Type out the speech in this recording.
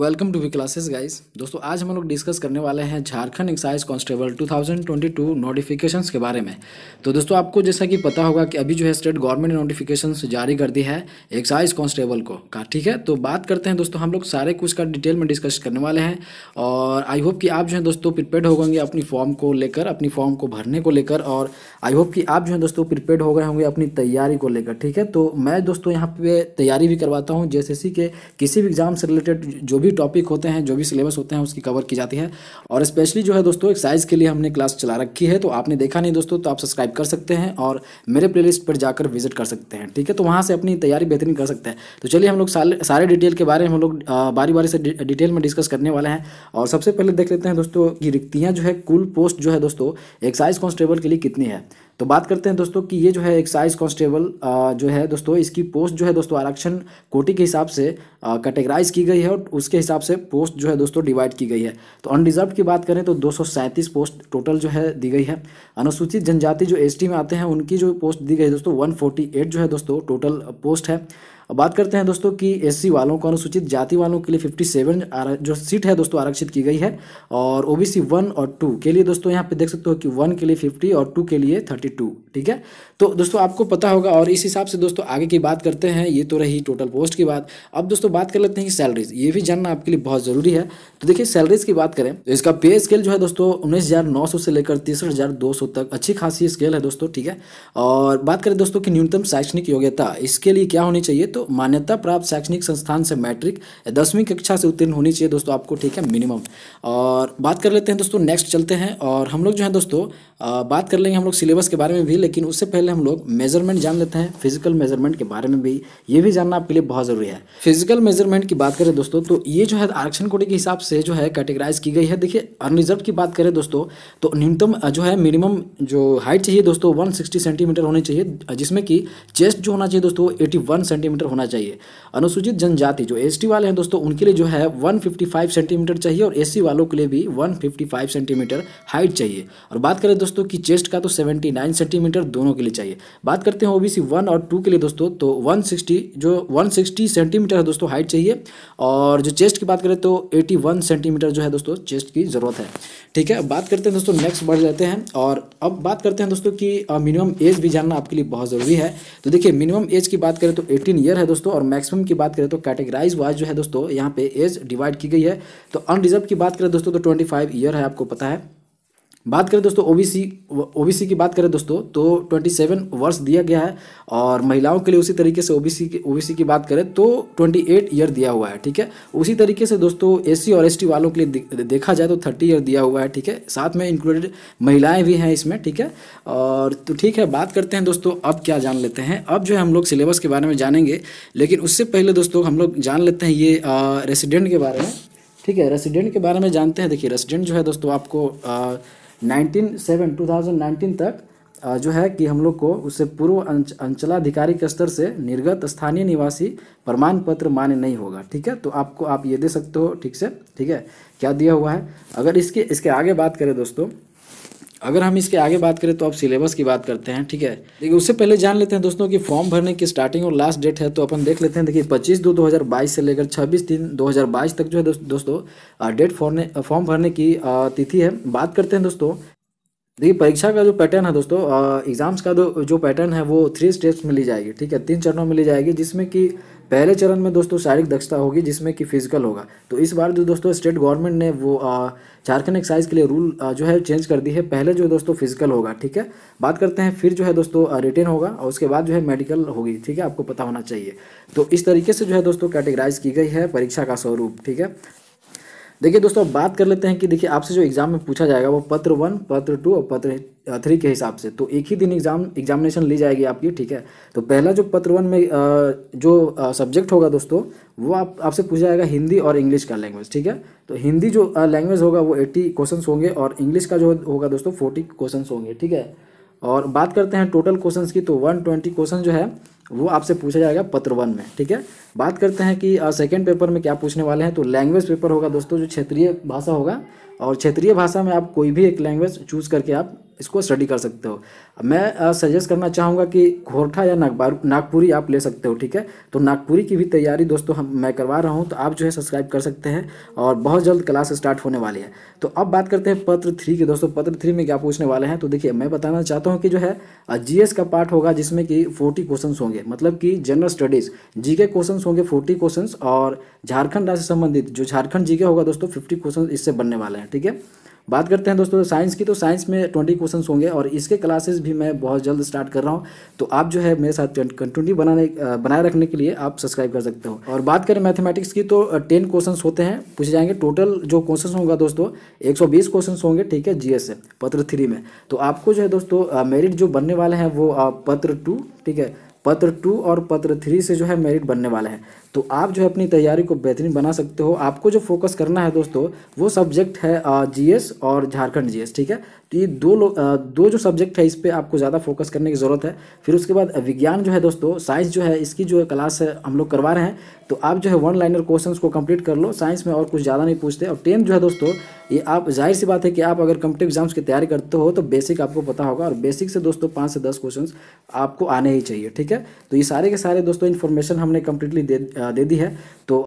welcome to V classes guys दोस्तों आज हम लोग डिस्कस करने वाले हैं झारखंड एक्साइज कांस्टेबल 2022 नोटिफिकेशंस के बारे में तो दोस्तों आपको जैसा कि पता होगा कि अभी जो है स्टेट गवर्नमेंट ने नोटिफिकेशन जारी कर दी है एक्साइज कांस्टेबल को का ठीक है तो बात करते हैं दोस्तों हम लोग सारे कुछ का डिटेल में डिस्कस करने वाले हैं और आई होप कि आप जो है दोस्तों प्रिपेयर हो गएंगे अपनी फॉर्म को लेकर अपनी फॉर्म को भरने को लेकर और आई होप कि आप जो है दोस्तों प्रिपेयर हो गए होंगे अपनी तैयारी को लेकर ठीक है तो मैं दोस्तों यहाँ पे तैयारी भी करवाता हूँ जे के किसी भी एग्ज़ाम से रिलेटेड जो भी भी टॉपिक होते हैं जो भी सिलेबस होते हैं उसकी कवर की जाती है और स्पेशली जो है दोस्तों एक्सरसाइज के लिए हमने क्लास चला रखी है तो आपने देखा नहीं दोस्तों तो आप सब्सक्राइब कर सकते हैं और मेरे प्ले पर जाकर विजिट कर सकते हैं ठीक है तो वहाँ से अपनी तैयारी बेहतरीन कर सकते हैं तो चलिए हम लोग सारे डिटेल के बारे में हम लोग बारी बारी से डिटेल में डिस्कस करने वाले हैं और सबसे पहले देख लेते हैं दोस्तों कि रिक्तियाँ जो है कुल पोस्ट जो है दोस्तों एक्साइज कॉन्स्टेबल के लिए कितनी है तो बात करते हैं दोस्तों कि ये जो है एक्साइज कांस्टेबल जो है दोस्तों इसकी पोस्ट जो है दोस्तों आरक्षण कोटि के हिसाब से कैटेगराइज की गई है और उसके हिसाब से पोस्ट जो है दोस्तों डिवाइड की गई है तो अनडिजर्व की बात करें तो दो पोस्ट टोटल जो है दी गई है अनुसूचित जनजाति जो एस में आते हैं उनकी जो पोस्ट दी गई है दोस्तों वन जो है दोस्तों टोटल पोस्ट है अब बात करते हैं दोस्तों कि एससी वालों को अनुसूचित जाति वालों के लिए फिफ्टी सेवन जो सीट है दोस्तों आरक्षित की गई है और ओ बी सी वन और टू के लिए दोस्तों यहाँ पे देख सकते हो कि वन के लिए फिफ्टी और टू के लिए थर्टी टू ठीक है तो दोस्तों आपको पता होगा और इस हिसाब से दोस्तों आगे की बात करते हैं ये तो रही टोटल पोस्ट की बात अब दोस्तों बात कर लेते हैं कि सैलरीज ये भी जानना आपके लिए बहुत ज़रूरी है तो देखिए सैलरीज की बात करें तो इसका पे स्केल जो है दोस्तों उन्नीस से लेकर तिरसठ तक अच्छी खासी स्केल है दोस्तों ठीक है और बात करें दोस्तों की न्यूनतम शैक्षणिक योग्यता इसके लिए क्या होनी चाहिए तो दोस्तों मान्यता प्राप्त शैक्षणिक संस्थान से मैट्रिक दसवीं कक्षा से उत्तीर्ण होनी चाहिए दोस्तों आपको ठीक है मिनिमम और बात कर लेते हैं दोस्तों नेक्स्ट चलते हैं और हम लोग जो है दोस्तों बात कर लेंगे हम लोग सिलेबस के बारे में भी लेकिन उससे पहले हम लोग मेजरमेंट जान लेते हैं फिजिकल मेजरमेंट के बारे में भी ये भी जानना आपके लिए बहुत ज़रूरी है फिजिकल मेजरमेंट की बात करें दोस्तों तो ये जो है आरक्षण कोटे के हिसाब से जो है कैटेगराइज की गई है देखिए अनरिजर्व की बात करें दोस्तों तो न्यूनतम जो है मिनिमम जो हाइट चाहिए दोस्तों वन सेंटीमीटर होनी चाहिए जिसमें कि चेस्ट जो होना चाहिए दोस्तों एटी सेंटीमीटर होना चाहिए अनुसूचित जनजाति जो एस वाले हैं दोस्तों उनके लिए जो है वन सेंटीमीटर चाहिए और ए वालों के लिए भी वन सेंटीमीटर हाइट चाहिए और बात करें दोस्तों की चेस्ट का तो सेवेंटी सेंटीमीटर दोनों के लिए चाहिए बात करते हैं ओबीसी वन और टू के लिए दोस्तों तो वन जो वन सेंटीमीटर है दोस्तों हाइट चाहिए और जो चेस्ट की बात करें तो 81 सेंटीमीटर जो है दोस्तों चेस्ट की ज़रूरत है ठीक है बात करते हैं दोस्तों नेक्स्ट बढ़ जाते हैं और अब बात करते हैं दोस्तों कि मिनिमम एज भी जानना आपके लिए बहुत ज़रूरी है तो देखिए मिनिमम एज की बात करें तो 18 एटीन ईयर है दोस्तों और मैक्सिमम की बात करें तो कैटेगराइज वाइज जो है दोस्तों यहाँ पे एज डिवाइड की गई है तो अनरिजर्व की बात करें दोस्तों तो ट्वेंटी ईयर है आपको पता है बात करें दोस्तों ओबीसी ओबीसी की बात करें दोस्तों तो 27 वर्ष दिया गया है और महिलाओं के लिए उसी तरीके से ओबीसी की ओबीसी की बात करें तो 28 ईयर दिया हुआ है ठीक है उसी तरीके से दोस्तों एससी और एसटी वालों के लिए देखा जाए तो 30 ईयर दिया हुआ है ठीक है साथ में इंक्लूडेड महिलाएँ भी हैं इसमें ठीक है और तो ठीक है बात करते हैं दोस्तों अब क्या जान लेते हैं अब जो है हम लोग सिलेबस के बारे में जानेंगे लेकिन उससे पहले दोस्तों हम लोग जान लेते हैं ये रेसिडेंट के बारे में ठीक है रेसिडेंट के बारे में जानते हैं देखिए रेसिडेंट जो है दोस्तों आपको nineteen seven two thousand nineteen तक आ, जो है कि हम लोग को उससे पूर्व अंच, अंचलाधिकारी के स्तर से निर्गत स्थानीय निवासी प्रमाण पत्र मान्य नहीं होगा ठीक है तो आपको आप ये दे सकते हो ठीक से ठीक है क्या दिया हुआ है अगर इसके इसके आगे बात करें दोस्तों अगर हम इसके आगे बात करें तो आप सिलेबस की बात करते हैं ठीक है देखिए उससे पहले जान लेते हैं दोस्तों कि फॉर्म भरने की स्टार्टिंग और लास्ट डेट है तो अपन देख लेते हैं देखिए 25 दो 2022 से लेकर 26 तीन 2022 तक जो है दोस्तों डेट फॉर्म भरने की तिथि है बात करते हैं दोस्तों देखिए परीक्षा का जो पैटर्न है दोस्तों एग्ज़ाम्स का जो जो पैटर्न है वो थ्री स्टेप्स में ली जाएगी ठीक है तीन चरणों में ली जाएगी जिसमें कि पहले चरण में दोस्तों शारीरिक दक्षता होगी जिसमें कि फिजिकल होगा तो इस बार जो दोस्तों स्टेट गवर्नमेंट ने वो झारखंड एक्साइज के लिए रूल जो है चेंज कर दी है पहले जो दोस्तों फिजिकल होगा ठीक है बात करते हैं फिर जो है दोस्तों रिटेन होगा और उसके बाद जो है मेडिकल होगी ठीक है आपको पता होना चाहिए तो इस तरीके से जो है दोस्तों कैटेगराइज की गई है परीक्षा का स्वरूप ठीक है देखिए दोस्तों बात कर लेते हैं कि देखिए आपसे जो एग्ज़ाम में पूछा जाएगा वो पत्र वन पत्र टू और पत्र थ्री के हिसाब से तो एक ही दिन एग्ज़ाम एग्जामिनेशन ली जाएगी आपकी ठीक है तो पहला जो पत्र वन में जो सब्जेक्ट होगा दोस्तों वो आप आपसे पूछा जाएगा हिंदी और इंग्लिश का लैंग्वेज ठीक है तो हिंदी जो लैंग्वेज होगा वो एट्टी क्वेश्चन होंगे और इंग्लिश का जो होगा दोस्तों फोर्टी क्वेश्चन होंगे ठीक है और बात करते हैं टोटल क्वेश्चन की तो वन ट्वेंटी क्वेश्चन जो है वो आपसे पूछा जाएगा पत्र वन में ठीक है बात करते हैं कि सेकेंड पेपर में क्या पूछने वाले हैं तो लैंग्वेज पेपर होगा दोस्तों जो क्षेत्रीय भाषा होगा और क्षेत्रीय भाषा में आप कोई भी एक लैंग्वेज चूज़ करके आप इसको स्टडी कर सकते हो मैं सजेस्ट करना चाहूँगा कि घोरठा या नागबार नागपुरी आप ले सकते हो ठीक है तो नागपुरी की भी तैयारी दोस्तों हम मैं करवा रहा हूँ तो आप जो है सब्सक्राइब कर सकते हैं और बहुत जल्द क्लास स्टार्ट होने वाली है तो अब बात करते हैं पत्र थ्री के दोस्तों पत्र थ्री में क्या पूछने वाले हैं तो देखिए मैं बताना चाहता हूँ कि जो है जी का पार्ट होगा जिसमें कि फोर्टी क्वेश्चन होंगे मतलब कि जनरल स्टडीज़ जी के क्वेश्चन होंगे फोर्टी क्वेश्चन और झारखंड राज्य संबंधित जो झारखंड जी के होगा दोस्तों फिफ्टी क्वेश्चन इससे बनने वाले हैं ठीक है बात करते हैं दोस्तों साइंस की तो साइंस में ट्वेंटी क्वेश्चन होंगे और इसके क्लासेस भी मैं बहुत जल्द स्टार्ट कर रहा हूँ तो आप जो है मेरे साथ कंटिन्यू बनाने बनाए रखने के लिए आप सब्सक्राइब कर सकते हो और बात करें मैथमेटिक्स की तो टेन क्वेश्चन होते हैं पूछे जाएंगे टोटल जो क्वेश्चन होगा दोस्तों एक क्वेश्चन होंगे ठीक है जी से पत्र थ्री में तो आपको जो है दोस्तों मेरिट जो बनने वाले हैं वो पत्र टू ठीक है पत्र टू और पत्र थ्री से जो है मेरिट बनने वाले हैं तो आप जो है अपनी तैयारी को बेहतरीन बना सकते हो आपको जो फोकस करना है दोस्तों वो सब्जेक्ट है जीएस और झारखंड जीएस ठीक है तो ये दो लोग दो जो सब्जेक्ट है इस पर आपको ज़्यादा फोकस करने की ज़रूरत है फिर उसके बाद विज्ञान जो है दोस्तों साइंस जो है इसकी जो क्लास है हम लोग करवा रहे हैं तो आप जो है वन लाइनर क्वेश्चन को कंप्लीट कर लो साइंस में और कुछ ज़्यादा नहीं पूछते और टेंथ जो है दोस्तों ये आप जाहिर सी बात है कि आप अगर कम्पिटिव एग्जाम्स की तैयारी करते हो तो बेसिक आपको पता होगा और बेसिक से दोस्तों पाँच से दस क्वेश्चन आपको आने ही चाहिए ठीक है तो ये सारे के सारे दोस्तों इन्फॉर्मेशन हमने कम्प्लीटली दे दे दी है तो